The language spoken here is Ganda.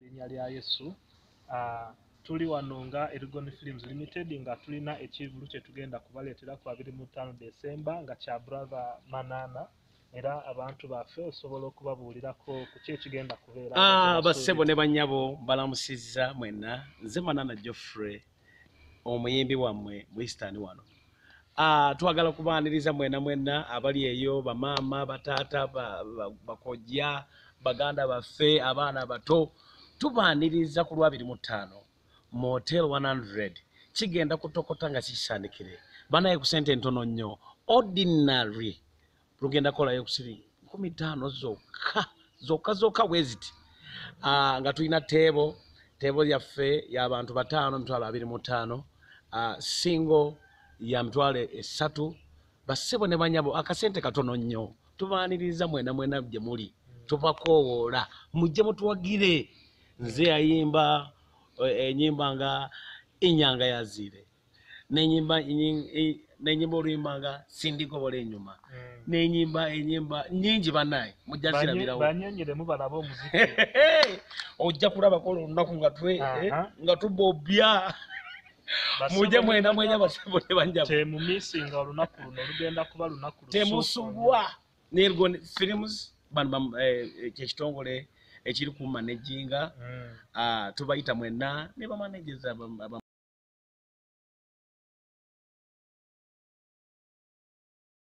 linnya lya yesu ah, tuli wano nga erigon films limited nga tulina ekivulu kyetugenda kubaleetera ku abiri mu ttaano decemba nga kya brother manana era abantu baffe osobola okubabuulirako ku ki ekigenda kubeera ah, bassebo ne bannyabo mbalamusizza mwenna nze manana joffrey omuyimbi wammwe muisitaani wano ah, twagala kubaaniriza mwena mwena abali eyo bamaama bataata bakojya baganda baffe abaana bato tubaniriza ku lwabiri mu ttaano motel 100 kigenda kutokota nga kikisandikire banaye ku sente ntono nnyo ordinary lugenda kolayo ku siri nkumi ttaano zokka zokka zokka weziti uh, ah, nga tulina teebo teebo yaffe y'abantu bataano mitwalo abiri mu ttaano uh, ah, singo ya mitwalo esatu bassebo ne banyabo akasente katono nnyo tubaniriza mwena mwena gye muli tubakoowoola mujje mutuwagire nze yayimba enyimba eh, eh, nga inyanga yazire nenyimba nenyimba oluyimba nga sindikobola enyuma hmm. nenyimba enyimba eh, nyingi banaye mujasirabirawo ojja kulabako lunaku nga tubobya muje mwena mwenya basebone banjabatemusubwa nirgo firimus kyekitongole eh, ekiri ku managinga hmm. ah, tubayita mwenna ne bamanejeza